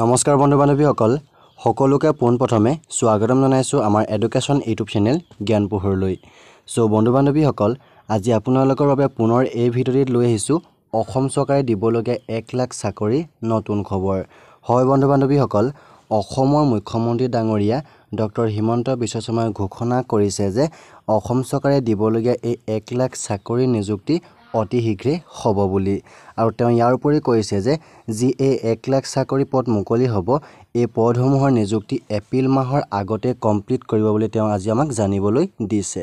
নমস্কাৰ বন্ধু বান্ধৱীসকল সকলোকে পোনপ্ৰথমে স্বাগতম জনাইছোঁ আমাৰ এডুকেশ্যন ইউটিউব চেনেল জ্ঞান পোহৰলৈ চ' বন্ধু বান্ধৱীসকল আজি আপোনালোকৰ বাবে পুনৰ এই ভিডিঅ'টিত লৈ আহিছোঁ অসম চৰকাৰে দিবলগীয়া এক লাখ চাকৰি নতুন খবৰ হয় বন্ধু বান্ধৱীসকল অসমৰ মুখ্যমন্ত্ৰী ডাঙৰীয়া ডক্টৰ হিমন্ত বিশ্ব শৰ্মাই ঘোষণা কৰিছে যে অসম চৰকাৰে দিবলগীয়া এই এক লাখ চাকৰি নিযুক্তি অতি শীঘ্ৰেই হ'ব বুলি আৰু তেওঁ ইয়াৰ উপৰি কৈছে যে যি এই এক লাখ চাকৰি পদ মুকলি হ'ব এই পদসমূহৰ নিযুক্তি এপ্ৰিল মাহৰ আগতে কমপ্লিট কৰিব বুলি তেওঁ আজি আমাক জানিবলৈ দিছে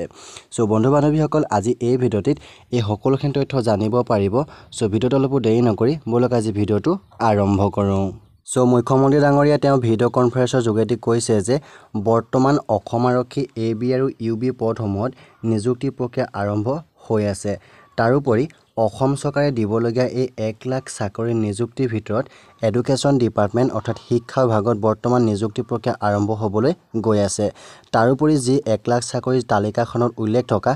চ' বন্ধু বান্ধৱীসকল আজি এই ভিডিঅ'টিত এই সকলোখিনি তথ্য জানিব পাৰিব চ' ভিডিঅ'টো অলপো দেৰি নকৰি বোলক আজি ভিডিঅ'টো আৰম্ভ কৰোঁ চ' মুখ্যমন্ত্ৰী ডাঙৰীয়াই তেওঁ ভিডিঅ' কনফাৰেন্সৰ যোগেদি কৈছে যে বৰ্তমান অসম আৰক্ষী এ বি আৰু ইউ বি পদসমূহত নিযুক্তি প্ৰক্ৰিয়া আৰম্ভ হৈ আছে তাৰোপৰি অসম চৰকাৰে দিবলগীয়া এই এক লাখ চাকৰি নিযুক্তিৰ ভিতৰত এডুকেশ্যন ডিপাৰ্টমেণ্ট অৰ্থাৎ শিক্ষা বিভাগত বৰ্তমান নিযুক্তি প্ৰক্ৰিয়া আৰম্ভ হ'বলৈ গৈ আছে তাৰোপৰি যি এক লাখ চাকৰিৰ তালিকাখনত উল্লেখ থকা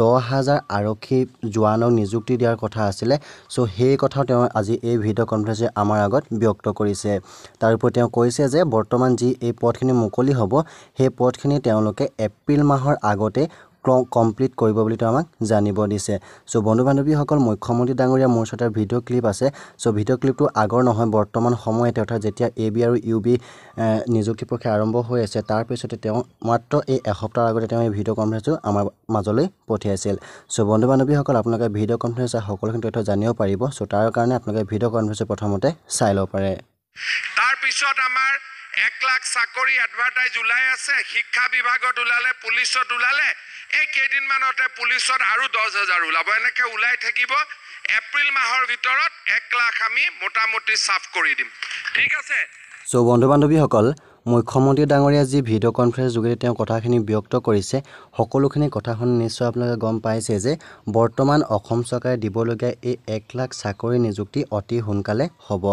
দহ হাজাৰ আৰক্ষী জোৱানক নিযুক্তি দিয়াৰ কথা আছিলে চ' সেই কথাও তেওঁ আজি এই ভিডিঅ' কনফাৰেঞ্চে আমাৰ আগত ব্যক্ত কৰিছে তাৰোপৰি তেওঁ কৈছে যে বৰ্তমান যি এই পথখিনি মুকলি হ'ব সেই পথখিনি তেওঁলোকে এপ্ৰিল মাহৰ আগতে কমপ্লিট কৰিব বুলি তেওঁ আমাক জানিব দিছে চ' বন্ধু বান্ধৱীসকল মুখ্যমন্ত্ৰী ডাঙৰীয়া মোৰ ওচৰতে ভিডিঅ' ক্লিপ আছে চ' ভিডিঅ' ক্লিপটো আগৰ নহয় বৰ্তমান সময়তে অৰ্থাৎ যেতিয়া এ বি আৰু ইউ বি নিযুক্তি প্ৰক্ৰিয়া আৰম্ভ হৈ আছে তাৰপিছতে তেওঁ মাত্ৰ এই এসপ্তাহৰ আগতে তেওঁ এই ভিডিঅ' কনফাৰেঞ্চটো আমাৰ মাজলৈ পঠিয়াইছিল চ' বন্ধু বান্ধৱীসকল আপোনালোকে ভিডিঅ' কনফাৰেঞ্চৰ সকলোখিনি তথ্য জানিব পাৰিব চ' তাৰ কাৰণে আপোনালোকে ভিডিঅ' কনফাৰেঞ্চ প্ৰথমতে চাই ল'ব পাৰে তাৰপিছত আমাৰ এক লাখ চাকৰি এডভাৰটাইজ ওলাই আছে শিক্ষা বিভাগত ওলালে পুলিচত ওলালে এই কেইদিনমানতে পুলিচত আৰু দহ হাজাৰ ওলাব এনেকে ওলাই থাকিব এপ্ৰিল মাহৰ ভিতৰত এক লাখ আমি মোটামুটি চাফ কৰি দিম ঠিক আছে চ' বন্ধু বান্ধৱীসকল মুখ্যমন্ত্ৰী ডাঙৰীয়া যি ভিডিঅ' কনফাৰেন্স যোগেদি তেওঁ কথাখিনি ব্যক্ত কৰিছে সকলোখিনি কথা শুনি নিশ্চয় আপোনালোকে গম পাইছে যে বৰ্তমান অসম চৰকাৰে দিবলগীয়া এই এক লাখ চাকৰি নিযুক্তি অতি সোনকালে হ'ব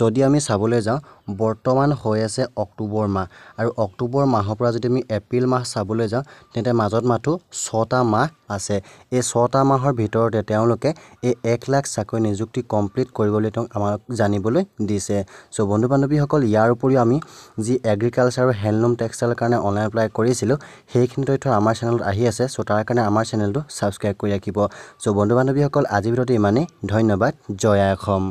যদি আমি চাবলৈ যাওঁ বৰ্তমান হৈ আছে অক্টোবৰ মাহ আৰু অক্টোবৰ মাহৰ পৰা যদি আমি এপ্ৰিল মাহ চাবলৈ যাওঁ তেন্তে মাজত মাথো ছটা মাহ আছে এই ছটা মাহৰ ভিতৰতে তেওঁলোকে এই এক লাখ চাকৰি নিযুক্তি কমপ্লিট কৰিবলৈ তেওঁক আমাক জানিবলৈ দিছে চ' বন্ধু বান্ধৱীসকল ইয়াৰ উপৰিও আমি যি এগ্ৰিকালচাৰ আৰু হেণ্ডলুম টেক্সটাইলৰ কাৰণে অনলাইন এপ্লাই কৰিছিলোঁ সেইখিনি তথ্য আমাৰ চেনেলত আহি আছে চ' তাৰ কাৰণে আমাৰ চেনেলটো ছাবস্ক্ৰাইব কৰি ৰাখিব চ' বন্ধু বান্ধৱীসকল আজিৰ ভিতৰতে ইমানেই ধন্যবাদ জয় অসম